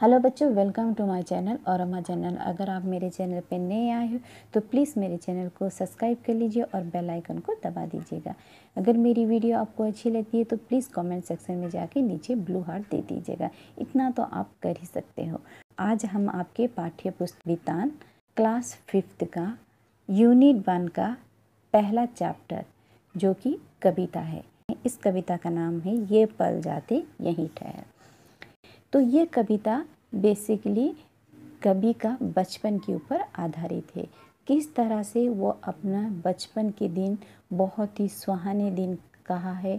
hello बच्चों welcome to my channel और अमा चैनल अगर आप मेरे चैनल पे नए आए हो तो प्लीज़ मेरे चैनल को सब्सक्राइब कर लीजिए और बेल आइकन को दबा दीजिएगा अगर मेरी वीडियो आपको अच्छी लगती है तो प्लीज़ कमेंट सेक्शन में जाके नीचे ब्लू हार्ट दे दीजिएगा इतना तो आप कर ही सकते हो आज हम आपके पाठ्य पुस्तवितान क्लास फिफ्थ का यूनिट वन का पहला चैप्टर जो कि कविता है इस कविता का नाम है ये पल जाते यहीं ठहर तो ये कविता बेसिकली कवि का बचपन के ऊपर आधारित है किस तरह से वो अपना बचपन के दिन बहुत ही सुहाने दिन कहा है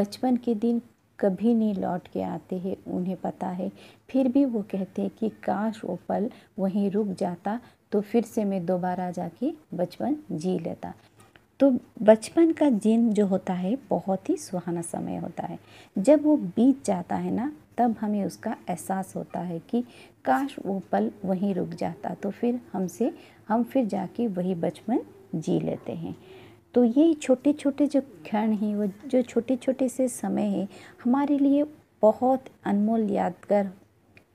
बचपन के दिन कभी नहीं लौट के आते हैं उन्हें पता है फिर भी वो कहते हैं कि काश वो पल वहीं रुक जाता तो फिर से मैं दोबारा जाके बचपन जी लेता तो बचपन का दिन जो होता है बहुत ही सुहाना समय होता है जब वो बीत जाता है ना तब हमें उसका एहसास होता है कि काश वो पल वहीं रुक जाता तो फिर हमसे हम फिर जाके वही बचपन जी लेते हैं तो ये छोटे छोटे जो क्षण हैं वो जो छोटे छोटे से समय हैं हमारे लिए बहुत अनमोल यादगार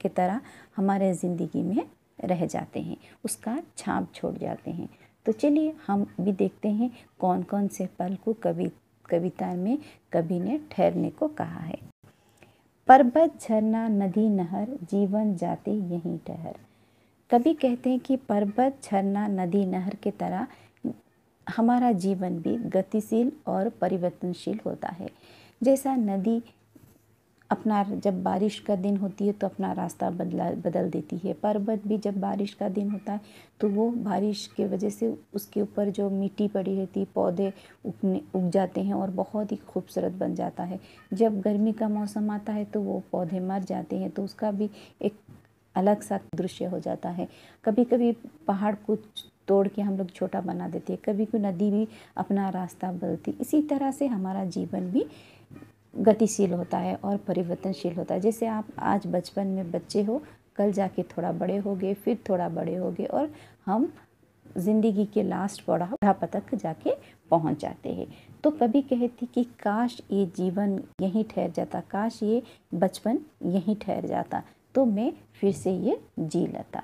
की तरह हमारे ज़िंदगी में रह जाते हैं उसका छाप छोड़ जाते हैं तो चलिए हम भी देखते हैं कौन कौन से पल को कवि कविता में कवि ने ठहरने को कहा है पर्वत झरना नदी नहर जीवन जाते यहीं ठहर कभी कहते हैं कि पर्वत झरना नदी नहर की तरह हमारा जीवन भी गतिशील और परिवर्तनशील होता है जैसा नदी अपना जब बारिश का दिन होती है तो अपना रास्ता बदला बदल देती है पर्वत भी जब बारिश का दिन होता है तो वो बारिश के वजह से उसके ऊपर जो मिट्टी पड़ी रहती है पौधे उगने उग जाते हैं और बहुत ही खूबसूरत बन जाता है जब गर्मी का मौसम आता है तो वो पौधे मर जाते हैं तो उसका भी एक अलग सा दृश्य हो जाता है कभी कभी पहाड़ कुछ तोड़ के हम लोग छोटा बना देते हैं कभी कोई नदी भी अपना रास्ता बदलती इसी तरह से हमारा जीवन भी गतिशील होता है और परिवर्तनशील होता है जैसे आप आज बचपन में बच्चे हो कल जाके थोड़ा बड़े हो गए फिर थोड़ा बड़े हो गए और हम ज़िंदगी के लास्ट बुढ़ापा तक जाके पहुंच जाते हैं तो कभी कहती कि काश ये जीवन यहीं ठहर जाता काश ये बचपन यहीं ठहर जाता तो मैं फिर से ये जी लेता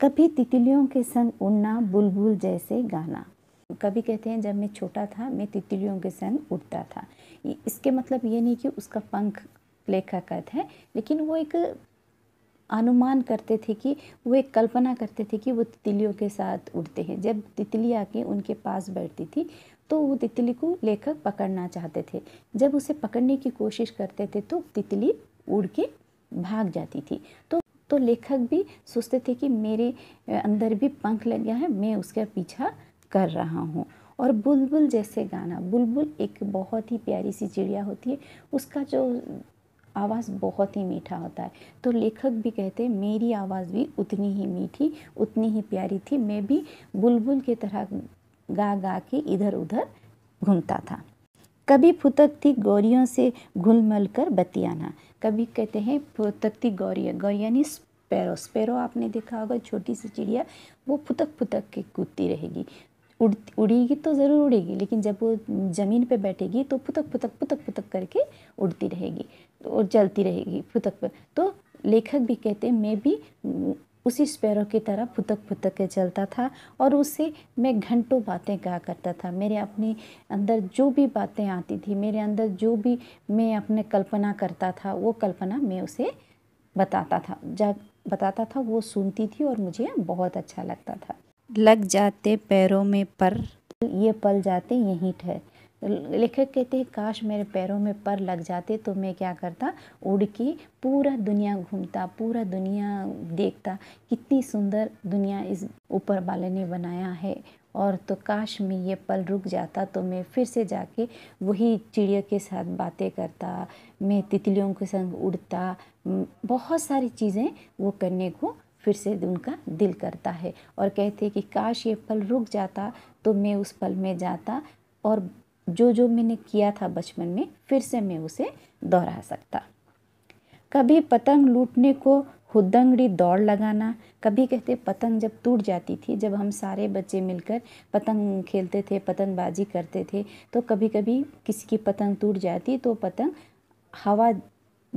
कभी तितलियों के संग उड़ना बुलबुल जैसे गाना कभी कहते हैं जब मैं छोटा था मैं तितलियों के संग उड़ता था इसके मतलब ये नहीं कि उसका पंख लेखाकत है लेकिन वो एक अनुमान करते थे कि वो एक कल्पना करते थे कि वो तितलियों के साथ उड़ते हैं जब तितली आके उनके पास बैठती थी तो वो तितली को लेखक पकड़ना चाहते थे जब उसे पकड़ने की कोशिश करते थे तो तितली उड़ के भाग जाती थी तो तो लेखक भी सोचते थे कि मेरे अंदर भी पंख लग गया है मैं उसका पीछा कर रहा हूँ और बुलबुल जैसे गाना बुलबुल एक बहुत ही प्यारी सी चिड़िया होती है उसका जो आवाज़ बहुत ही मीठा होता है तो लेखक भी कहते हैं मेरी आवाज़ भी उतनी ही मीठी उतनी ही प्यारी थी मैं भी बुलबुल की तरह गा गा के इधर उधर घूमता था कभी फुतकती गौरियों से घुल मिल कर बतियाना कभी कहते हैं फुतकती गौरिया गौरियानी स्पैरो स्पैरो आपने देखा होगा छोटी सी चिड़िया वो फुतक फुतक के कूदती रहेगी उड़ उड़ेगी तो ज़रूर उड़ेगी लेकिन जब वो ज़मीन पे बैठेगी तो पुतक पुतक पुतक पुतक करके उड़ती रहेगी और जलती रहेगी पुतक पर तो लेखक भी कहते हैं मैं भी उसी स्पैरो की तरह फुतक फुतक के चलता था और उससे मैं घंटों बातें कहा करता था मेरे अपने अंदर जो भी बातें आती थी मेरे अंदर जो भी मैं अपने कल्पना करता था वो कल्पना मैं उसे बताता था जब बताता था वो सुनती थी और मुझे बहुत अच्छा लगता था लग जाते पैरों में पर ये पल जाते यहीं ठहर लेखक कहते हैं काश मेरे पैरों में पर लग जाते तो मैं क्या करता उड़ के पूरा दुनिया घूमता पूरा दुनिया देखता कितनी सुंदर दुनिया इस ऊपर वाले ने बनाया है और तो काश में ये पल रुक जाता तो मैं फिर से जाके वही चिड़िया के साथ बातें करता मैं तितलियों के संग उड़ता बहुत सारी चीज़ें वो करने को फिर से उनका दिल करता है और कहते कि काश ये पल रुक जाता तो मैं उस पल में जाता और जो जो मैंने किया था बचपन में फिर से मैं उसे दोहरा सकता कभी पतंग लूटने को हुदंगड़ी दौड़ लगाना कभी कहते पतंग जब टूट जाती थी जब हम सारे बच्चे मिलकर पतंग खेलते थे पतंगबाजी करते थे तो कभी कभी किसी की पतंग टूट जाती तो पतंग हवा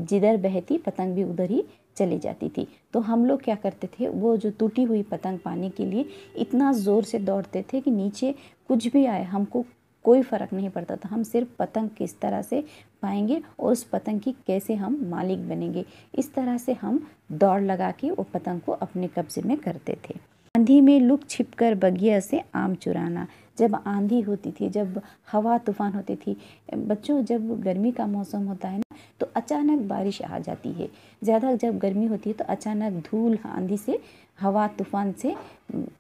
जिधर बहती पतंग भी उधर ही चली जाती थी तो हम लोग क्या करते थे वो जो टूटी हुई पतंग पाने के लिए इतना ज़ोर से दौड़ते थे कि नीचे कुछ भी आए हमको कोई फ़र्क नहीं पड़ता था हम सिर्फ पतंग किस तरह से पाएंगे और उस पतंग की कैसे हम मालिक बनेंगे इस तरह से हम दौड़ लगा के वो पतंग को अपने कब्जे में करते थे आंधी में लुक छिप कर बगिया से आम चुराना जब आंधी होती थी जब हवा तूफान होती थी बच्चों जब गर्मी का मौसम होता है तो अचानक बारिश आ जाती है ज़्यादा जब गर्मी होती है तो अचानक धूल आंधी से हवा तूफान से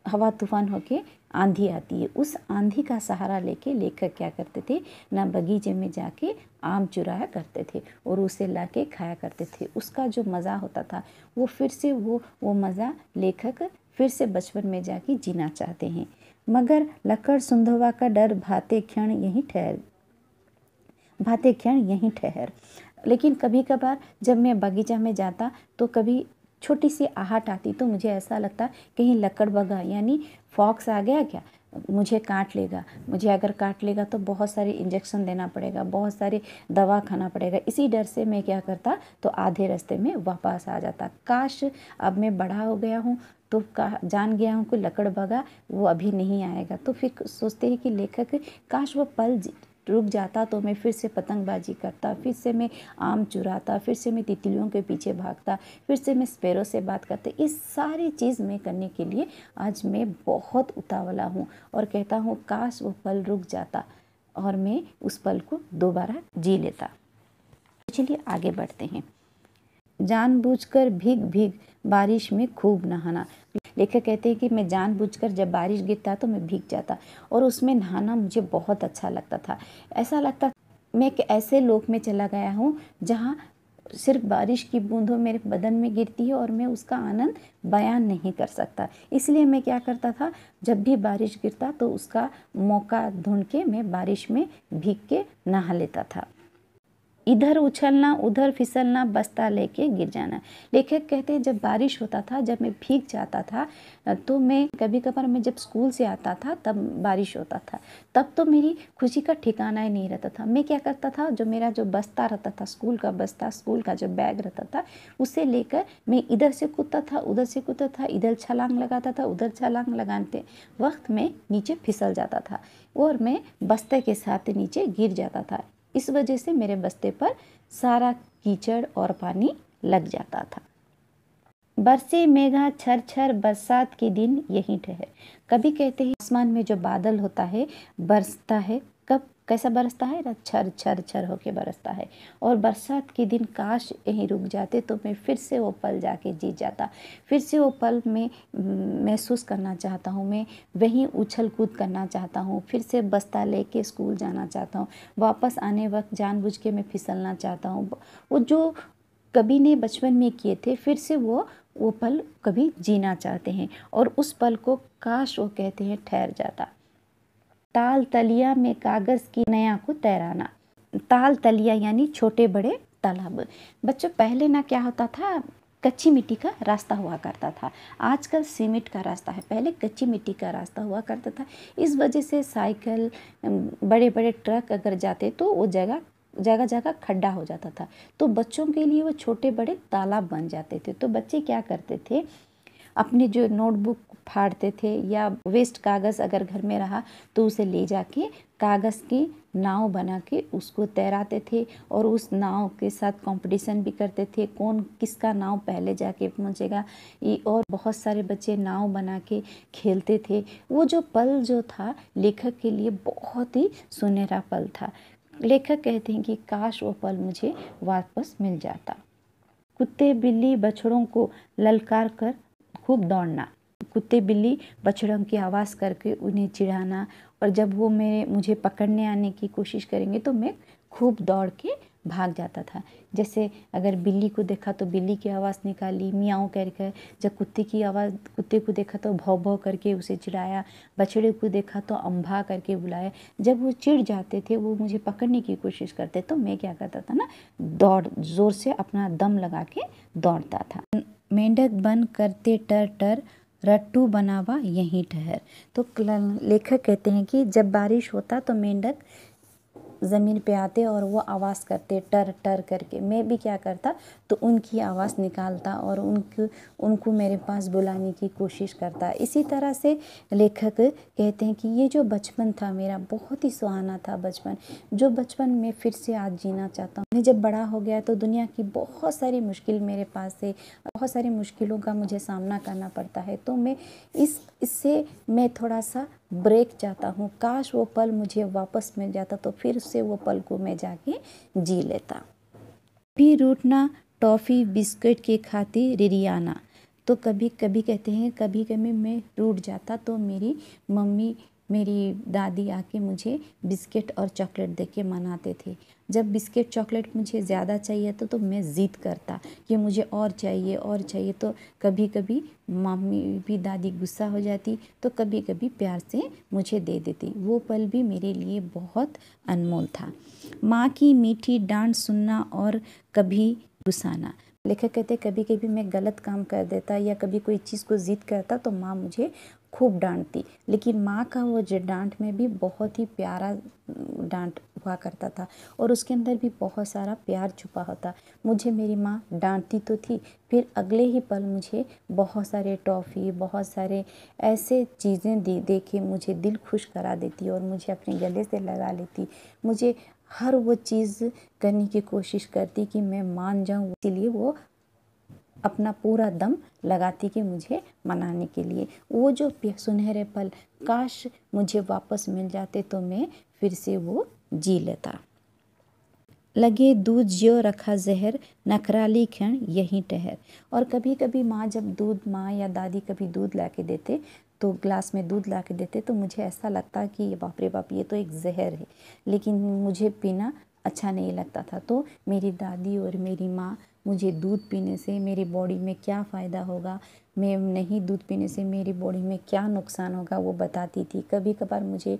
हवा तूफान होके आंधी आती है उस आंधी का सहारा लेके लेखक क्या करते थे ना बगीचे में जाके आम चुराया करते थे और उसे ला के खाया करते थे उसका जो मज़ा होता था वो फिर से वो वो मज़ा लेखक फिर से बचपन में जाके जीना चाहते हैं मगर लकड़ सुंदवा का डर भाते क्षण यहीं ठहर भाते क्षण यहीं ठहर लेकिन कभी कभार जब मैं बगीचा में जाता तो कभी छोटी सी आहट आती तो मुझे ऐसा लगता कहीं लकड़ बगा यानी फॉक्स आ गया क्या मुझे काट लेगा मुझे अगर काट लेगा तो बहुत सारे इंजेक्शन देना पड़ेगा बहुत सारे दवा खाना पड़ेगा इसी डर से मैं क्या करता तो आधे रास्ते में वापस आ जाता काश अब मैं बड़ा हो गया हूँ तो का जान गया हूँ कि लकड़ बगा वो अभी नहीं आएगा तो फिर सोचते हैं कि लेखक काश वो पल रुक जाता तो मैं फिर से पतंगबाजी करता फिर से मैं आम चुराता फिर से मैं तितलियों के पीछे भागता फिर से मैं स्पेरों से बात करता इस सारी चीज़ में करने के लिए आज मैं बहुत उतावला हूँ और कहता हूँ काश वो पल रुक जाता और मैं उस पल को दोबारा जी लेता तो चलिए आगे बढ़ते हैं जानबूझकर भीग भीग बारिश में खूब नहाना लेखक कहते हैं कि मैं जानबूझकर जब बारिश गिरता तो मैं भीग जाता और उसमें नहाना मुझे बहुत अच्छा लगता था ऐसा लगता मैं एक ऐसे लोक में चला गया हूँ जहाँ सिर्फ बारिश की बूंदों मेरे बदन में गिरती है और मैं उसका आनंद बयान नहीं कर सकता इसलिए मैं क्या करता था जब भी बारिश गिरता तो उसका मौका ढूंढ के मैं बारिश में भीग के नहा लेता था इधर उछलना उधर फिसलना बस्ता लेके गिर जाना लेखक कहते हैं जब बारिश होता था जब मैं भीग जाता था तो मैं कभी कभार मैं जब स्कूल से आता था तब बारिश होता था तब तो मेरी खुशी का ठिकाना ही नहीं रहता था मैं क्या करता था जो मेरा जो बस्ता रहता था स्कूल का बस्ता स्कूल का जो बैग रहता था उसे लेकर मैं इधर से कूदता था उधर से कूदता था इधर छलांग लगाता था उधर छलांग लगाते वक्त मैं नीचे फिसल जाता था और मैं बस्ते के साथ नीचे गिर जाता था इस वजह से मेरे बस्ते पर सारा कीचड़ और पानी लग जाता था बरसे मेघा छर छर बरसात के दिन यही ठहर कभी कहते हैं आसमान में जो बादल होता है बरसता है कब कैसा बरसता है छर छर छर होके बरसता है और बरसात के दिन काश यहीं रुक जाते तो मैं फिर से वो पल जाके जीत जाता फिर से वो पल में महसूस करना चाहता हूँ मैं वहीं उछल कूद करना चाहता हूँ फिर से बस्ता लेके स्कूल जाना चाहता हूँ वापस आने वक्त जानबूझ के मैं फिसलना चाहता हूँ वो जो कभी ने बचपन में किए थे फिर से वो वो पल कभी जीना चाहते हैं और उस पल को काश वो कहते हैं ठहर जाता ताल तलिया में कागज़ की नया को तैराना ताल तलिया यानी छोटे बड़े तालाब बच्चों पहले ना क्या होता था कच्ची मिट्टी का रास्ता हुआ करता था आजकल सीमेंट का रास्ता है पहले कच्ची मिट्टी का रास्ता हुआ करता था इस वजह से साइकिल बड़े बड़े ट्रक अगर जाते तो वो जगह जगह जगह खड्डा हो जाता था तो बच्चों के लिए वो छोटे बड़े तालाब बन जाते थे तो बच्चे क्या करते थे अपने जो नोटबुक फाड़ते थे या वेस्ट कागज़ अगर घर में रहा तो उसे ले जाके कागज़ की नाव बना के उसको तैराते थे और उस नाव के साथ कंपटीशन भी करते थे कौन किसका नाव पहले जाके पहुँचेगा ये और बहुत सारे बच्चे नाव बना के खेलते थे वो जो पल जो था लेखक के लिए बहुत ही सुनहरा पल था लेखक कहते हैं कि काश वो पल मुझे वापस मिल जाता कुत्ते बिल्ली बछड़ों को ललकार कर खूब दौड़ना कुत्ते बिल्ली बछड़ों की आवाज़ करके उन्हें चिढ़ाना और जब वो मेरे मुझे पकड़ने आने की कोशिश करेंगे तो मैं खूब दौड़ के भाग जाता था जैसे अगर बिल्ली को देखा तो बिल्ली की आवाज़ निकाली मियाओ कर जब कुत्ते की आवाज़ कुत्ते को देखा तो भौ भौ करके उसे चिढ़ाया बछड़े को देखा तो अम्भा करके बुलाया जब वो चिढ़ जाते थे वो मुझे पकड़ने की कोशिश करते तो मैं क्या करता था ना दौड़ ज़ोर से अपना दम लगा के दौड़ता था मेंढक बन करते टर टर रट्टू बनावा यहीं ठहर तो लेखक कहते हैं कि जब बारिश होता तो मेंढक ज़मीन पे आते और वो आवाज़ करते टर टर करके मैं भी क्या करता तो उनकी आवाज़ निकालता और उनको उनको मेरे पास बुलाने की कोशिश करता इसी तरह से लेखक कहते हैं कि ये जो बचपन था मेरा बहुत ही सुहाना था बचपन जो बचपन में फिर से आज जीना चाहता हूँ मैं जब बड़ा हो गया तो दुनिया की बहुत सारी मुश्किल मेरे पास है बहुत सारी मुश्किलों का मुझे सामना करना पड़ता है तो मैं इस इससे मैं थोड़ा सा ब्रेक जाता हूँ काश वो पल मुझे वापस मिल जाता तो फिर से वो पल को मैं जाके जी लेता फिर रूटना टॉफ़ी बिस्किट के खाती रिरियाना तो कभी कभी कहते हैं कभी कभी मैं रूट जाता तो मेरी मम्मी मेरी दादी आके मुझे बिस्किट और चॉकलेट दे के मनाते थे जब बिस्किट चॉकलेट मुझे ज़्यादा चाहिए तो तो मैं ज़िद करता कि मुझे और चाहिए और चाहिए तो कभी कभी मम्मी भी दादी गुस्सा हो जाती तो कभी कभी प्यार से मुझे दे देती वो पल भी मेरे लिए बहुत अनमोल था माँ की मीठी डांट सुनना और कभी गुस्साना लेखक कहते हैं कभी कभी मैं गलत काम कर देता या कभी कोई चीज़ को ज़िद करता तो माँ मुझे खूब डांटती लेकिन माँ का वो जो डांट में भी बहुत ही प्यारा डांट हुआ करता था और उसके अंदर भी बहुत सारा प्यार छुपा होता मुझे मेरी माँ डांटती तो थी फिर अगले ही पल मुझे बहुत सारे टॉफ़ी बहुत सारे ऐसे चीज़ें दे दे के मुझे दिल खुश करा देती और मुझे अपने गले से लगा लेती मुझे हर वो चीज़ करने की कोशिश करती कि मैं मान जाऊँ इसीलिए वो अपना पूरा दम लगाती कि मुझे मनाने के लिए वो जो सुनहरे पल काश मुझे वापस मिल जाते तो मैं फिर से वो जी लेता लगे दूध जियो रखा जहर नखराली क्षण यही ठहर और कभी कभी माँ जब दूध माँ या दादी कभी दूध ला के देते तो ग्लास में दूध ला के देते तो मुझे ऐसा लगता कि बाप रे बाप ये तो एक जहर है लेकिन मुझे पीना अच्छा नहीं लगता था तो मेरी दादी और मेरी माँ मुझे दूध पीने से मेरी बॉडी में क्या फ़ायदा होगा मैं नहीं दूध पीने से मेरी बॉडी में क्या नुकसान होगा वो बताती थी कभी कभार मुझे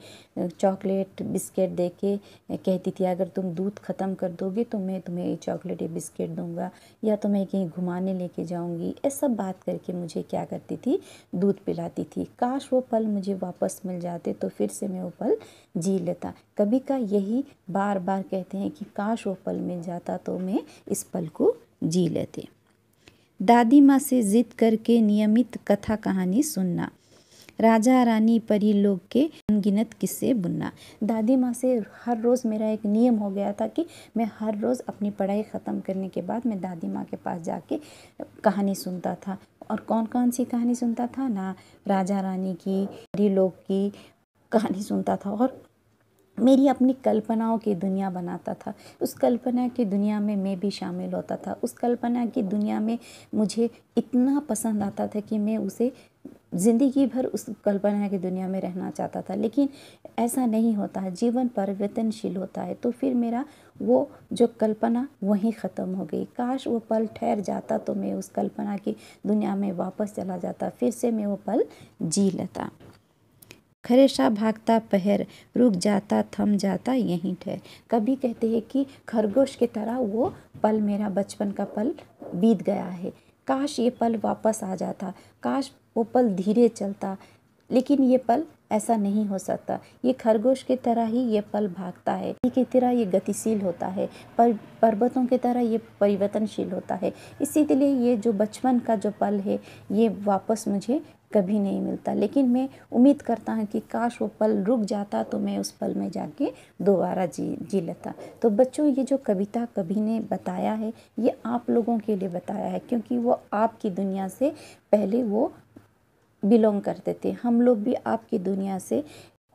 चॉकलेट बिस्किट दे के कहती थी अगर तुम दूध ख़त्म कर दोगे तो मैं तुम्हें ये चॉकलेट या बिस्किट दूंगा या तो मैं कहीं घुमाने लेके जाऊंगी ये सब बात करके मुझे क्या करती थी दूध पिलाती थी काश वो पल मुझे वापस मिल जाते तो फिर से मैं वो पल जी लेता कभी का यही बार बार कहते हैं कि काश वो पल मिल जाता तो मैं इस पल को जी लेते दादी माँ से जिद करके नियमित कथा कहानी सुनना राजा रानी परी लोग के अनगिनत किस्से बुनना दादी माँ से हर रोज़ मेरा एक नियम हो गया था कि मैं हर रोज़ अपनी पढ़ाई ख़त्म करने के बाद मैं दादी माँ के पास जाके कहानी सुनता था और कौन कौन सी कहानी सुनता था ना राजा रानी की परी लोग की कहानी सुनता था और मेरी अपनी कल्पनाओं की दुनिया बनाता था उस कल्पना की दुनिया में मैं भी शामिल होता था उस कल्पना की दुनिया में मुझे इतना पसंद आता था कि मैं उसे ज़िंदगी भर उस कल्पना की दुनिया में रहना चाहता था लेकिन ऐसा नहीं होता है जीवन परिवर्तनशील होता है तो फिर मेरा वो जो कल्पना वहीं ख़त्म हो गई काश वो पल ठहर जाता तो मैं उस कल्पना की दुनिया में वापस चला जाता फिर से मैं वो पल जी लेता खरेसा भागता पहर रुक जाता थम जाता यहीं ठहर कभी कहते हैं कि खरगोश की तरह वो पल मेरा बचपन का पल बीत गया है काश ये पल वापस आ जाता काश वो पल धीरे चलता लेकिन ये पल ऐसा नहीं हो सकता ये खरगोश की तरह ही ये पल भागता है की तरह ये गतिशील होता है पर पर्वतों की तरह ये परिवर्तनशील होता है इसीलिए ये जो बचपन का जो पल है ये वापस मुझे कभी नहीं मिलता लेकिन मैं उम्मीद करता हूँ कि काश वो पल रुक जाता तो मैं उस पल में जाके दोबारा जी जी लेता तो बच्चों ये जो कविता कभी ने बताया है ये आप लोगों के लिए बताया है क्योंकि वो आपकी दुनिया से पहले वो बिलोंग करते थे हम लोग भी आपकी दुनिया से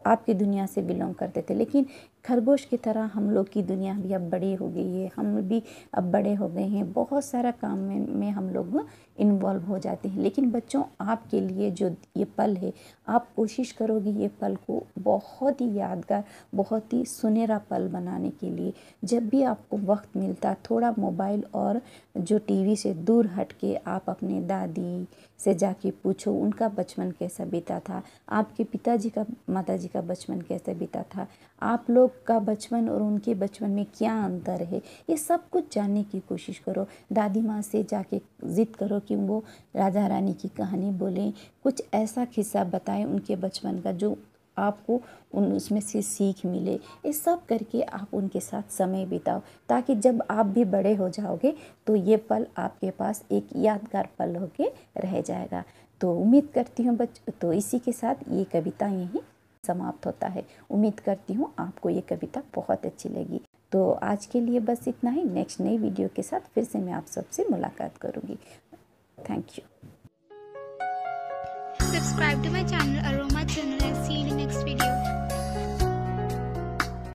आपकी दुनिया से बिलोंग करते थे लेकिन खरगोश की तरह हम लोग की दुनिया भी अब बड़ी हो गई है हम भी अब बड़े हो गए हैं बहुत सारा काम में, में हम लोग इन्वॉल्व हो जाते हैं लेकिन बच्चों आपके लिए जो ये पल है आप कोशिश करोगे ये पल को बहुत ही यादगार बहुत ही सुनहरा पल बनाने के लिए जब भी आपको वक्त मिलता थोड़ा मोबाइल और जो टीवी से दूर हट के आप अपने दादी से जाके पूछो उनका बचपन कैसा बीता था आपके पिताजी का माता का बचपन कैसा बीता था आप लोग का बचपन और उनके बचपन में क्या अंतर है ये सब कुछ जानने की कोशिश करो दादी माँ से जाके ज़िद करो कि वो राजा रानी की कहानी बोलें कुछ ऐसा खिस्सा बताएं उनके बचपन का जो आपको उन उसमें से सीख मिले ये सब करके आप उनके साथ समय बिताओ ताकि जब आप भी बड़े हो जाओगे तो ये पल आपके पास एक यादगार पल होके रह जाएगा तो उम्मीद करती हूँ बच तो इसी के साथ ये कविता यहीं समाप्त होता है उम्मीद करती हूँ आपको ये कविता बहुत अच्छी लगी तो आज के लिए बस इतना ही नेक्स्ट नई वीडियो के साथ फिर से मैं आप सबसे मुलाकात करूँगी thank you subscribe to my channel